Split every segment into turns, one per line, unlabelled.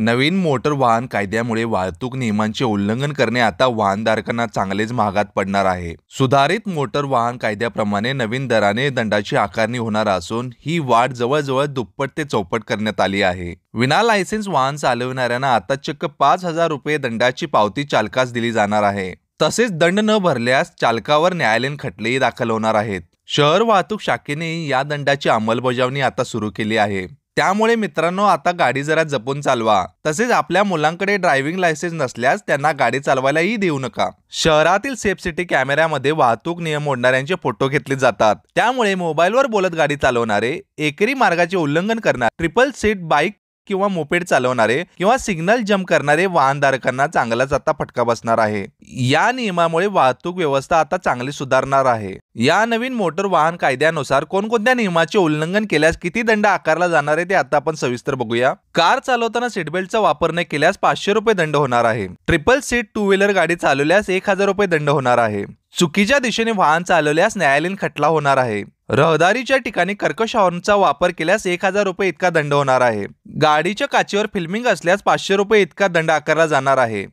नवीन motor वाहन कायद्यामुळे वाहतूक नियमांचे उल्लंघन करणे आता वाहनधारकांना चांगलेच महागात पडणार आहे सुधारित मोटर वाहन कायद्याप्रमाणे नवीन दराने दंडाची आकारणी होणार असून ही वाढ जवळजवळ दुप्पट ते चौपट करण्यात आली आहे विना लायसेन्स वाहन चालविणाऱ्यांना आता चक्क पाच हजार रुपये दंडाची पावती चालकास दिली जाणार आहे तसेच दंड न भरल्यास चालकावर न्यायालयीन खटलेही दाखल होणार आहेत शहर वाहतूक शाखेने या दंडाची अंमलबजावणी आता सुरू केली आहे त्यामुळे मित्रांनो आता गाडी जरा जपून चालवा तसेच आपल्या मुलांकडे ड्रायव्हिंग लायसन्स नसल्यास त्यांना गाडी चालवायलाही देऊ नका शहरातील सेफ सिटी कॅमेऱ्यामध्ये वाहतूक नियम मोडणाऱ्यांचे फोटो घेतले जातात त्यामुळे मोबाईलवर बोलत गाडी चालवणारे एकरी मार्गाचे उल्लंघन करणार ट्रिपल सीट बाईक किंवा मोपेड चालवणारे किंवा सिग्नल जम्प करणारे वाहनधारकांना चांगलाच आता फटका बसणार आहे या नियमामुळे वाहतूक व्यवस्था आता चांगली सुधारणार आहे या नवीन मोटर वाहन कायद्यानुसार कोणकोणत्या नियमाचे उल्लंघन केल्यास किती दंड आकारला जाणार आहे ते आता आपण सविस्तर बघूया कार चालवताना सीटबेल्टचा वापर न केल्यास पाचशे रुपये दंड होणार आहे ट्रिपल सीट टू व्हीलर गाडी चालवल्यास एक हजार रुपये दंड होणार आहे चुकीच्या दिशेने वाहन चालवल्यास न्यायालयीन खटला होणार आहे रहदारीच्या ठिकाणी कर्कश हॉर्नचा वापर केल्यास एक हजार रुपये इतका दंड होणार आहे गाडीच्या काचेवर फिल्मिंग असल्यास पाचशे रुपये इतका दंड आकारला जाणार आहे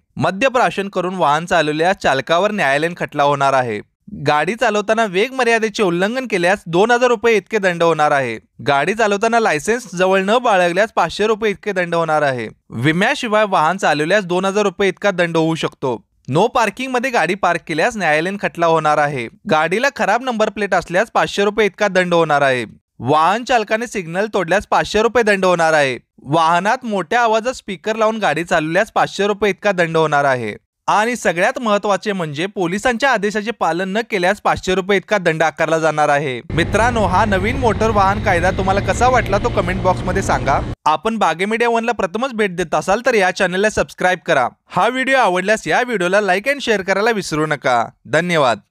प्राशन करून वाहन चालवल्यास चालकावर न्यायालयीन खटला होणार आहे गाडी चालवताना वेग मर्यादेचे उल्लंघन केल्यास दोन हजार रुपये इतके दंड होणार आहे गाडी चालवताना लायसन्स जवळ न बाळगल्यास पाचशे रुपये इतके दंड होणार आहे विम्याशिवाय वाहन चालवल्यास दोन हजार रुपये इतका दंड होऊ शकतो नो पार्किंग मध्ये गाडी पार्क केल्यास न्यायालयीन खटला होणार आहे गाडीला खराब नंबर प्लेट असल्यास पाचशे रुपये इतका दंड होणार आहे वाहन चालकाने सिग्नल तोडल्यास पाचशे रुपये दंड होणार आहे वाहनात मोठ्या आवाजात स्पीकर लावून गाडी चालवल्यास पाचशे रुपये इतका दंड होणार आहे आणि सगळ्यात महत्वाचे म्हणजे पोलिसांच्या आदेशाचे पालन न केल्यास पाचशे रुपये इतका दंड आकारला जाणार आहे मित्रांनो हा नवीन मोटर वाहन कायदा तुम्हाला कसा वाटला तो कमेंट बॉक्स मध्ये सांगा आपण बागे मीडिया वनला प्रथमच भेट देत असाल तर या चॅनलला सबस्क्राईब करा हा व्हिडिओ आवडल्यास या व्हिडिओला लाईक अँड शेअर करायला विसरू नका धन्यवाद